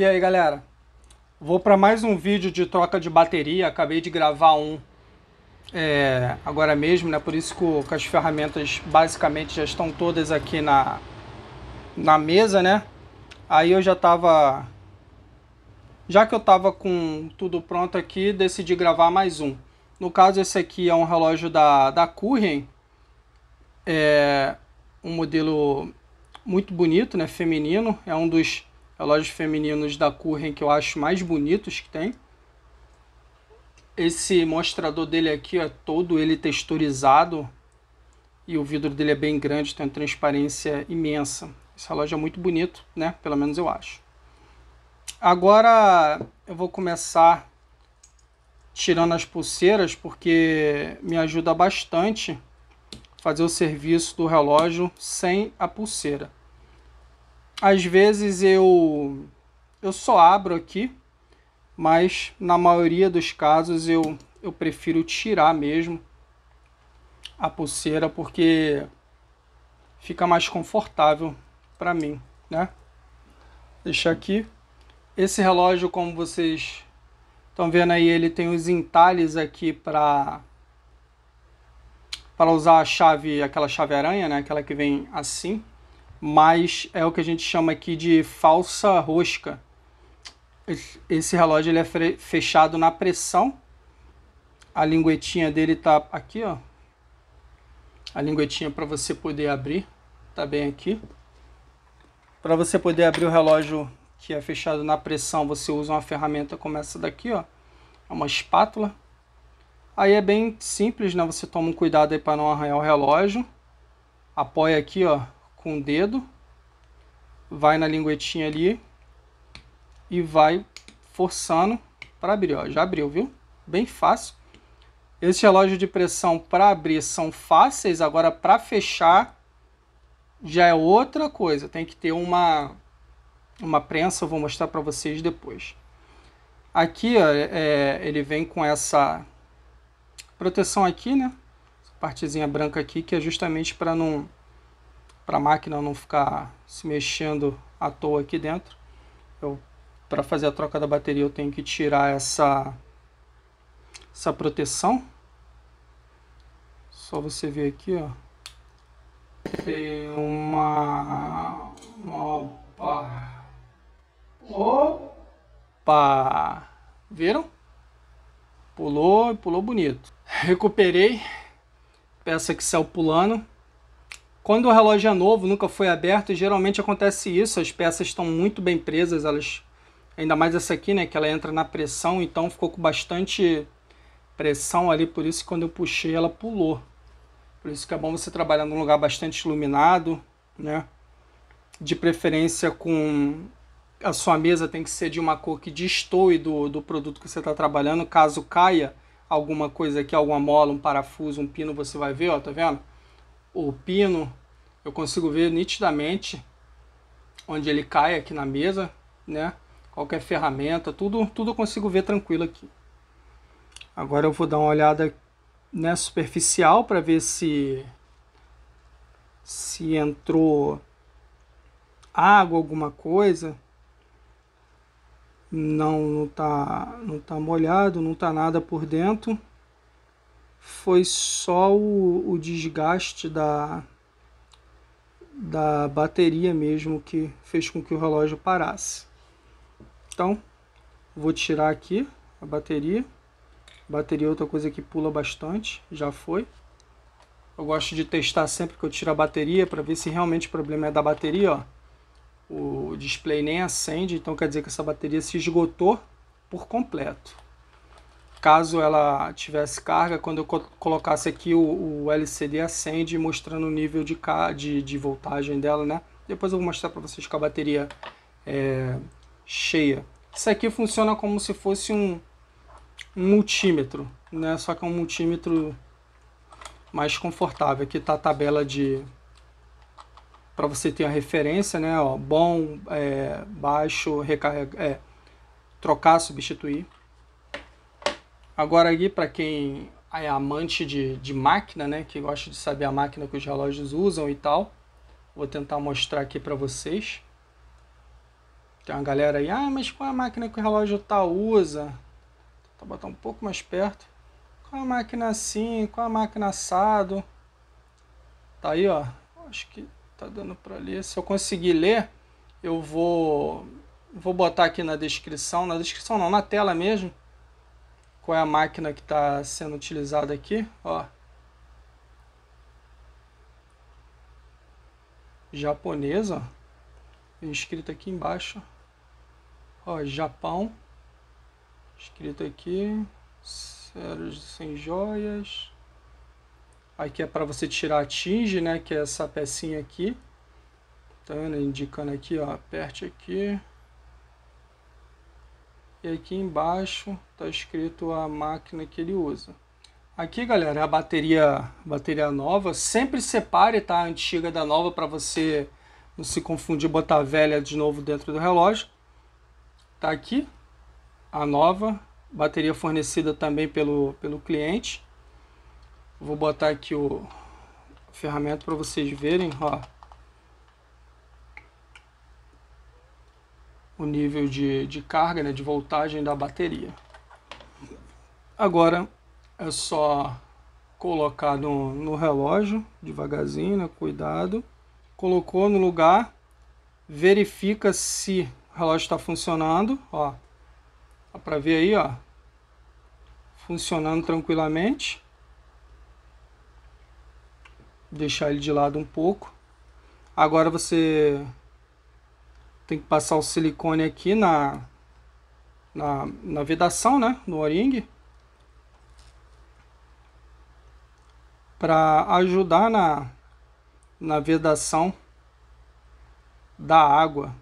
E aí galera, vou para mais um vídeo de troca de bateria, acabei de gravar um é, agora mesmo, né? por isso que, as ferramentas basicamente já estão todas aqui na, na mesa, né? Aí eu já tava, já que eu estava com tudo pronto aqui, decidi gravar mais um. No caso esse aqui é um relógio da, da Curren, é um modelo muito bonito, né? feminino, é um dos relógios femininos da Curren que eu acho mais bonitos que tem. Esse mostrador dele aqui é todo ele texturizado e o vidro dele é bem grande, tem uma transparência imensa. Esse relógio é muito bonito, né? Pelo menos eu acho. Agora eu vou começar tirando as pulseiras porque me ajuda bastante fazer o serviço do relógio sem a pulseira. Às vezes eu eu só abro aqui, mas na maioria dos casos eu eu prefiro tirar mesmo a pulseira porque fica mais confortável para mim, né? Deixar aqui. Esse relógio, como vocês estão vendo aí, ele tem os entalhes aqui para para usar a chave, aquela chave aranha, né? Aquela que vem assim, mas é o que a gente chama aqui de falsa rosca. Esse relógio ele é fechado na pressão. A linguetinha dele tá aqui, ó. A linguetinha para você poder abrir, tá bem aqui. Para você poder abrir o relógio que é fechado na pressão, você usa uma ferramenta como essa daqui, ó. É uma espátula. Aí é bem simples, né? Você toma um cuidado aí para não arranhar o relógio. Apoia aqui, ó, com o dedo, vai na linguetinha ali e vai forçando para abrir, ó, já abriu, viu? Bem fácil. esse relógio de pressão para abrir são fáceis, agora para fechar já é outra coisa, tem que ter uma, uma prensa, eu vou mostrar para vocês depois. Aqui ó, é, ele vem com essa proteção aqui, né? Essa partezinha branca aqui que é justamente para não para a máquina não ficar se mexendo à toa aqui dentro. Eu para fazer a troca da bateria eu tenho que tirar essa essa proteção. Só você ver aqui, ó. Tem uma opa. Opa. Viram? Pulou, pulou bonito. Recuperei peça que saiu pulando. Quando o relógio é novo, nunca foi aberto, geralmente acontece isso, as peças estão muito bem presas, elas ainda mais essa aqui, né, que ela entra na pressão, então ficou com bastante pressão ali, por isso que quando eu puxei ela pulou. Por isso que é bom você trabalhar num lugar bastante iluminado, né? De preferência com a sua mesa tem que ser de uma cor que destoe do, do produto que você está trabalhando. Caso caia alguma coisa aqui, alguma mola, um parafuso, um pino, você vai ver, ó, tá vendo? O pino eu consigo ver nitidamente onde ele cai aqui na mesa, né? Qualquer ferramenta, tudo, tudo eu consigo ver tranquilo aqui. Agora eu vou dar uma olhada né, superficial para ver se se entrou água, alguma coisa. Não, não tá, não tá molhado, não tá nada por dentro. Foi só o, o desgaste da, da bateria mesmo que fez com que o relógio parasse. Então, vou tirar aqui a bateria. Bateria é outra coisa que pula bastante, já foi. Eu gosto de testar sempre que eu tiro a bateria para ver se realmente o problema é da bateria, ó. O display nem acende, então quer dizer que essa bateria se esgotou por completo caso ela tivesse carga, quando eu colocasse aqui o, o LCD acende mostrando o nível de, de, de voltagem dela, né? Depois eu vou mostrar para vocês com a bateria é, cheia. Isso aqui funciona como se fosse um, um, multímetro, né? Só que é um multímetro mais confortável. Aqui tá a tabela de para você ter a referência, né? Ó, bom, é, baixo, recarregar, é, trocar, substituir. Agora aqui, para quem é amante de, de máquina, né, que gosta de saber a máquina que os relógios usam e tal, vou tentar mostrar aqui para vocês. Tem uma galera aí, ah, mas qual é a máquina que o relógio tal tá, usa? Vou botar um pouco mais perto. Qual é a máquina assim? Qual é a máquina assado? Tá aí, ó. Acho que tá dando para ler. Se eu conseguir ler, eu vou vou botar aqui na descrição, na descrição não, na tela mesmo, qual é a máquina que está sendo utilizada aqui, ó. Japonesa, escrito aqui embaixo, ó, Japão, escrito aqui, sérios sem joias, aqui é para você tirar a tinge, né, que é essa pecinha aqui, tá indicando aqui, ó, aperte aqui, e aqui embaixo está escrito a máquina que ele usa. Aqui, galera, é a bateria, bateria nova. Sempre separe tá, a antiga da nova para você não se confundir botar a velha de novo dentro do relógio. Tá aqui a nova, bateria fornecida também pelo, pelo cliente. Vou botar aqui o ferramenta para vocês verem, ó. o nível de, de carga, né, de voltagem da bateria. Agora é só colocar no, no relógio, devagarzinho, né, cuidado. Colocou no lugar, verifica se o relógio está funcionando, ó. Dá para ver aí, ó. Funcionando tranquilamente. Deixar ele de lado um pouco. Agora você tem que passar o silicone aqui na, na, na vedação, né? No o-ring. Para ajudar na, na vedação da água.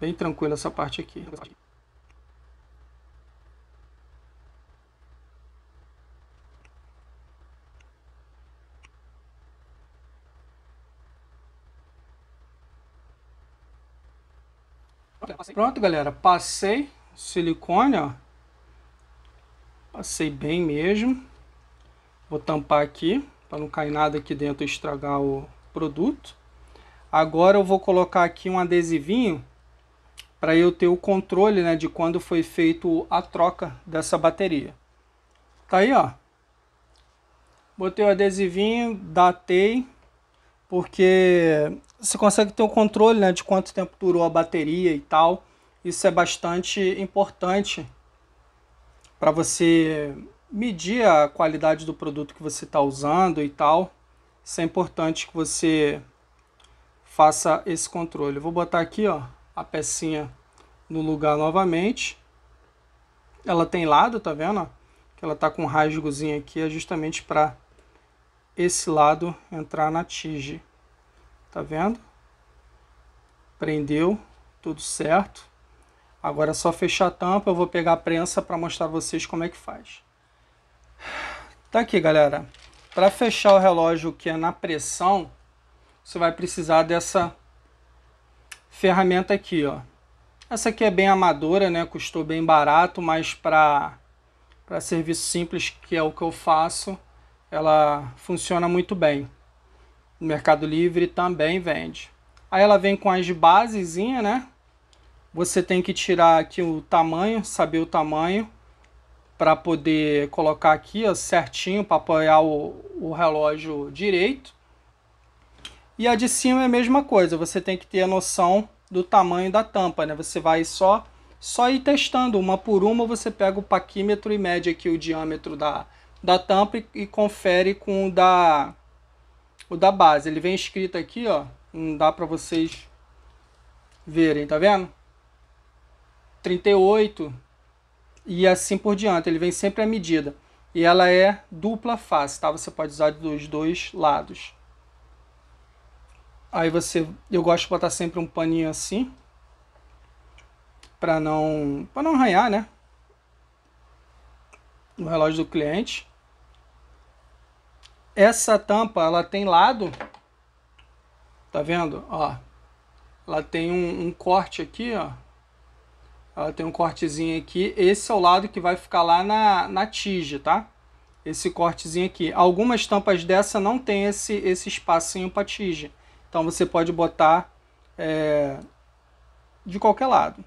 Bem tranquilo essa parte aqui. passei. Pronto, galera. Passei silicone, ó. Passei bem mesmo. Vou tampar aqui, para não cair nada aqui dentro e estragar o produto. Agora eu vou colocar aqui um adesivinho para eu ter o controle né, de quando foi feito a troca dessa bateria. Tá aí, ó. Botei o adesivinho, datei, porque você consegue ter o um controle né, de quanto tempo durou a bateria e tal. Isso é bastante importante para você medir a qualidade do produto que você está usando e tal. Isso é importante que você faça esse controle. Eu vou botar aqui ó, a pecinha no lugar novamente. Ela tem lado, tá vendo? Que ela tá com um rasgozinho aqui, é justamente para esse lado entrar na tige. Tá vendo? Prendeu, tudo certo. Agora é só fechar a tampa, eu vou pegar a prensa para mostrar a vocês como é que faz. Tá aqui, galera. Para fechar o relógio que é na pressão, você vai precisar dessa ferramenta aqui, ó. Essa aqui é bem amadora, né? Custou bem barato, mas para para serviço simples, que é o que eu faço, ela funciona muito bem no Mercado Livre também vende. Aí ela vem com as basezinha, né? Você tem que tirar aqui o tamanho, saber o tamanho para poder colocar aqui ó, certinho para apoiar o, o relógio direito. E a de cima é a mesma coisa, você tem que ter a noção do tamanho da tampa, né? Você vai só só ir testando uma por uma, você pega o paquímetro e mede aqui o diâmetro da, da tampa e, e confere com o da o da base. Ele vem escrito aqui, ó. Não dá para vocês verem, tá vendo? 38 e assim por diante. Ele vem sempre à medida. E ela é dupla face, tá? Você pode usar dos dois lados. Aí você, eu gosto de botar sempre um paninho assim, para não, para não arranhar, né? No relógio do cliente essa tampa ela tem lado, tá vendo? Ó, ela tem um, um corte aqui, ó. Ela tem um cortezinho aqui. Esse é o lado que vai ficar lá na, na tige, tá? Esse cortezinho aqui. Algumas tampas dessa não tem esse, esse espacinho para tige. Então você pode botar é, de qualquer lado.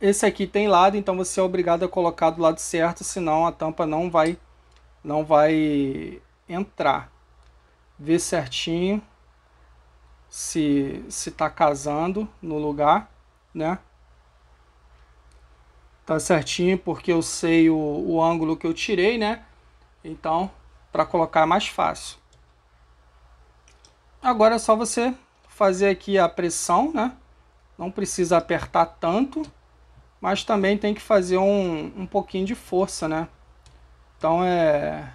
Esse aqui tem lado, então você é obrigado a colocar do lado certo, senão a tampa não vai não vai entrar, ver certinho se se tá casando no lugar, né? Tá certinho porque eu sei o, o ângulo que eu tirei, né? Então, para colocar é mais fácil. Agora é só você fazer aqui a pressão, né? Não precisa apertar tanto, mas também tem que fazer um, um pouquinho de força, né? Então é,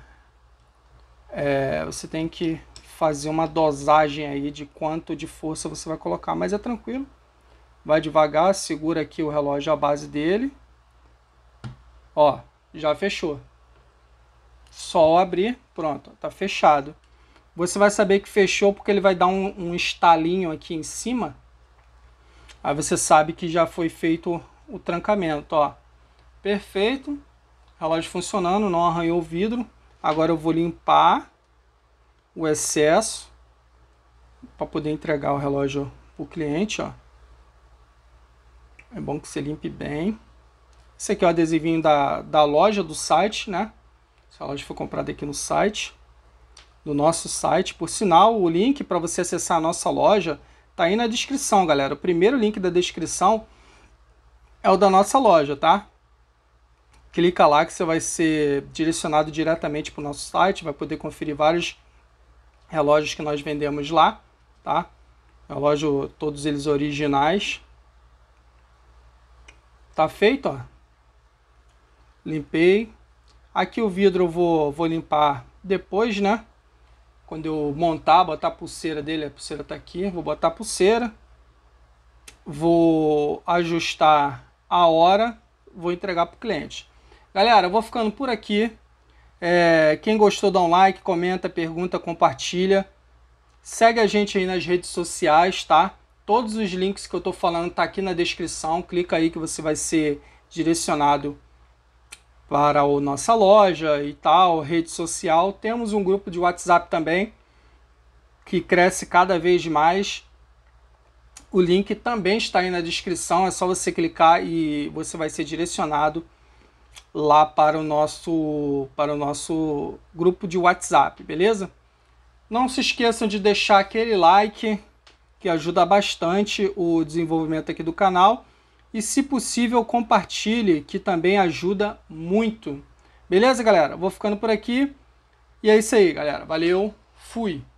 é, você tem que fazer uma dosagem aí de quanto de força você vai colocar, mas é tranquilo. Vai devagar, segura aqui o relógio à base dele. Ó, já fechou. Só abrir, pronto, tá fechado. Você vai saber que fechou porque ele vai dar um, um estalinho aqui em cima. Aí você sabe que já foi feito o trancamento, ó. Perfeito. Relógio funcionando, não arranhou o vidro. Agora eu vou limpar o excesso para poder entregar o relógio para o cliente. Ó. É bom que você limpe bem. Esse aqui é o adesivinho da, da loja, do site, né? Essa loja foi comprada aqui no site, do nosso site. Por sinal, o link para você acessar a nossa loja tá aí na descrição, galera. O primeiro link da descrição é o da nossa loja, tá? clica lá que você vai ser direcionado diretamente para o nosso site, vai poder conferir vários relógios que nós vendemos lá, tá? Relógio, todos eles originais. Tá feito, ó. Limpei. Aqui o vidro eu vou, vou limpar depois, né? Quando eu montar, botar a pulseira dele, a pulseira tá aqui, vou botar a pulseira. Vou ajustar a hora, vou entregar para o cliente. Galera, eu vou ficando por aqui. É, quem gostou, dá um like, comenta, pergunta, compartilha. Segue a gente aí nas redes sociais, tá? Todos os links que eu tô falando tá aqui na descrição. Clica aí que você vai ser direcionado para a nossa loja e tal, rede social. Temos um grupo de WhatsApp também que cresce cada vez mais. O link também está aí na descrição, é só você clicar e você vai ser direcionado lá para o nosso para o nosso grupo de WhatsApp, beleza? Não se esqueçam de deixar aquele like que ajuda bastante o desenvolvimento aqui do canal e se possível compartilhe que também ajuda muito. Beleza, galera? Vou ficando por aqui. E é isso aí, galera. Valeu. Fui.